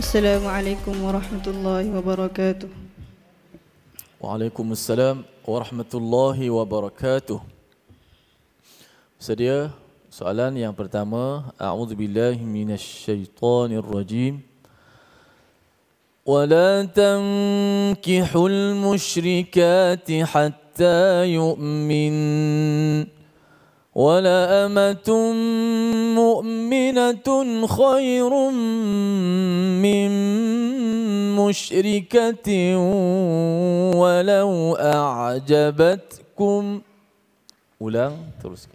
Assalamualaikum warahmatullahi wabarakatuh. Waalaikumsalam warahmatullahi wabarakatuh. Sedia soalan yang pertama, a'udzubillahi minasyaitonirrajim. ولا تنكحوا المشركات حتى يؤمنوا ولأمة مؤمنة خير من مشركة ولو أعجبتكم أولا ترسك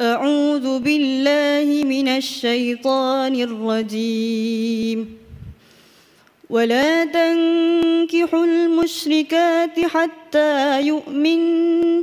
أعوذ بالله من الشيطان الرجيم ولا تنكحوا المشركات حتى يؤمنوا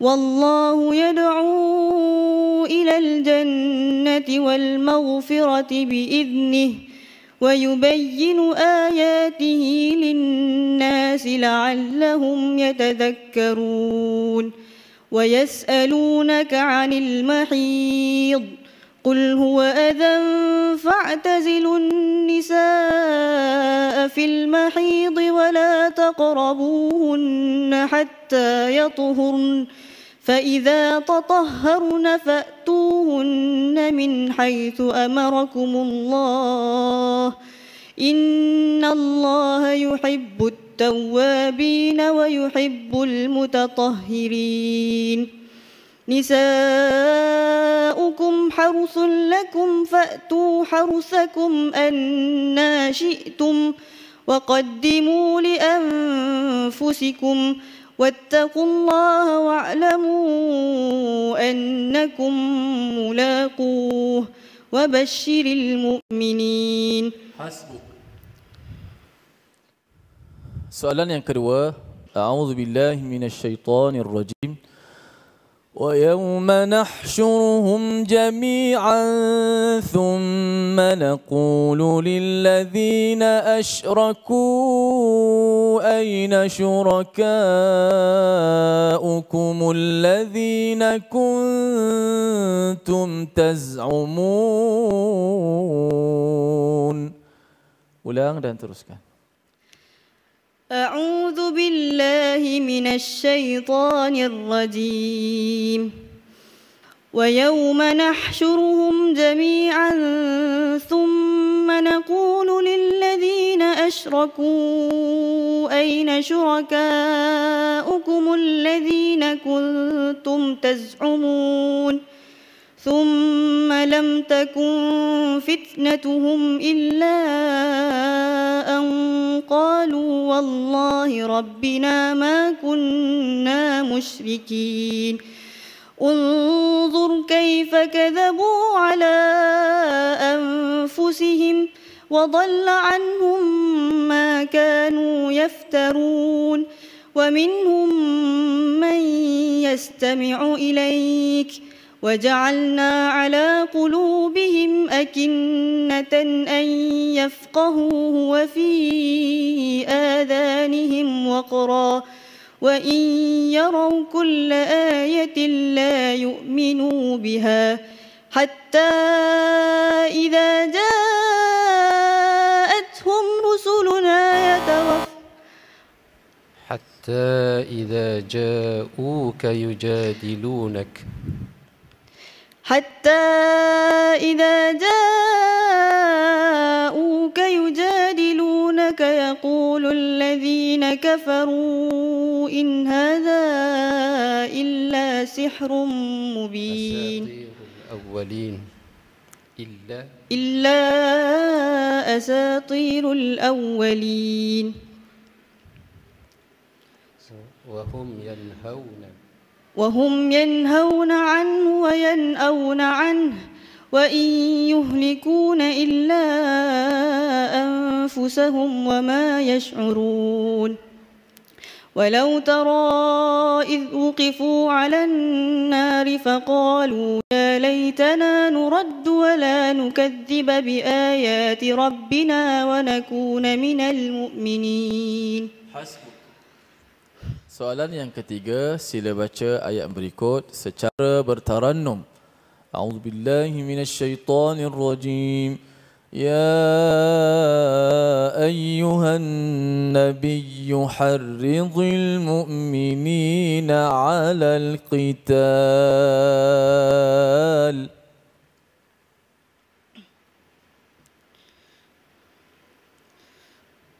والله يدعو إلى الجنة والمغفرة بإذنه ويبين آياته للناس لعلهم يتذكرون ويسألونك عن المحيض قل هو أذى فاعتزلوا النساء في المحيض ولا تقربوهن حتى يطهرن فإذا تطهرن فأتوهن من حيث أمركم الله إن الله يحب التوابين ويحب المتطهرين نساؤكم حرث لكم فأتوا حرثكم أنا شئتم وقدموا لأنفسكم واتقوا الله واعلموا أنكم ملاقوه وبشر المؤمنين حسبك سؤالان yang kedua, أعوذ بالله من الشيطان الرجيم ويوم نحشرهم جميعا ثم نقول للذين أشركوا أين شركاؤكم الذين كنتم تزعمون ulang dan teruskan أعوذ بالله من الشيطان الرجيم ويوم نحشرهم جميعا ثم نقول للذين أشركوا أين شركاؤكم الذين كنتم تزعمون ثم لم تكن فتنتهم إلا أن قالوا والله ربنا ما كنا مشركين انظر كيف كذبوا على أنفسهم وضل عنهم ما كانوا يفترون ومنهم من يستمع إليك ۖ وجعلنا على قلوبهم أكنة أن يفقهوه وفي آذانهم وقرا وإن يروا كل آية لا يؤمنوا بها حتى إذا جاءتهم رسلنا يتوفى حتى إذا جاءوك يجادلونك حتى إذا جاءوك يجادلونك يقول الذين كفروا إن هذا إلا سحر مبين الأولين إلا إلا أساطير الأولين وهم ينهون وهم ينهون عنه وينأون عنه وإن يهلكون إلا أنفسهم وما يشعرون ولو ترى إذ وقفوا على النار فقالوا يا ليتنا نرد ولا نكذب بآيات ربنا ونكون من المؤمنين حسبك Soalan yang ketiga, sila baca ayat berikut secara bertarannum. A'udzu billahi minasyaitonir rajim. Ya ayyuhan nabiy harridil mu'minina 'alal qital.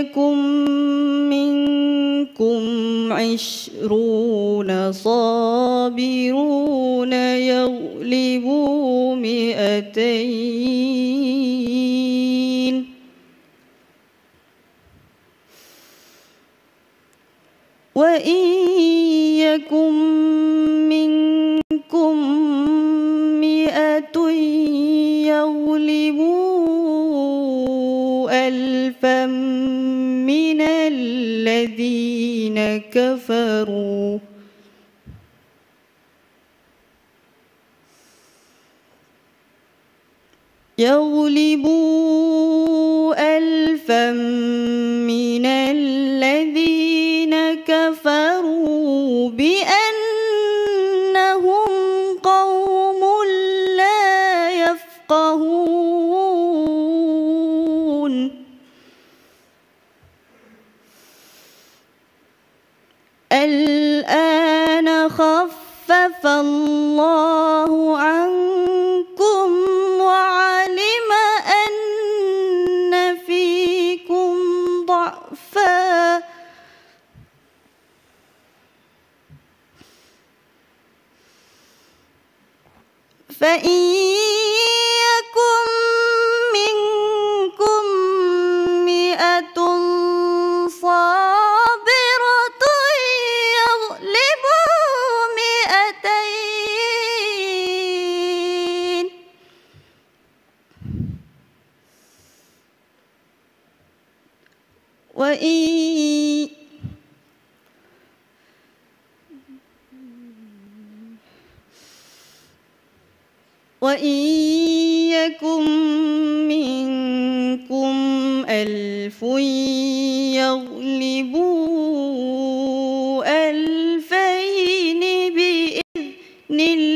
يكن منكم عشرون صابرون يغلبوا مئتين وإن من الذين كفروا يغلبوا ألفا من الذين كفروا خفف الله عنكم وعلم أن فيكم ضعفا فإن وإن يكن منكم ألف يغلبوا ألفين بإذن الله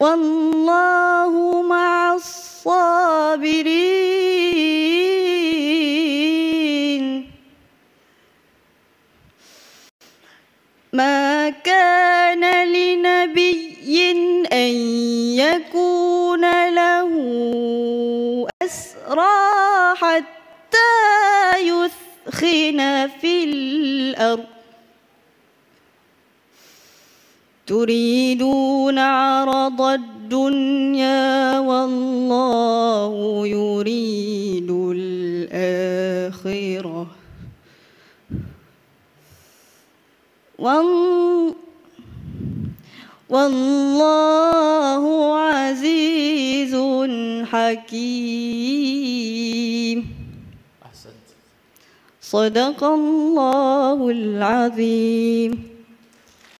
والله مع الصابرين ما كان لنبي أن يكون له أسرى حتى يثخن في الأرض تريدون عرض الدنيا والله يريد الآخرة والله عزيز حكيم صدق الله العظيم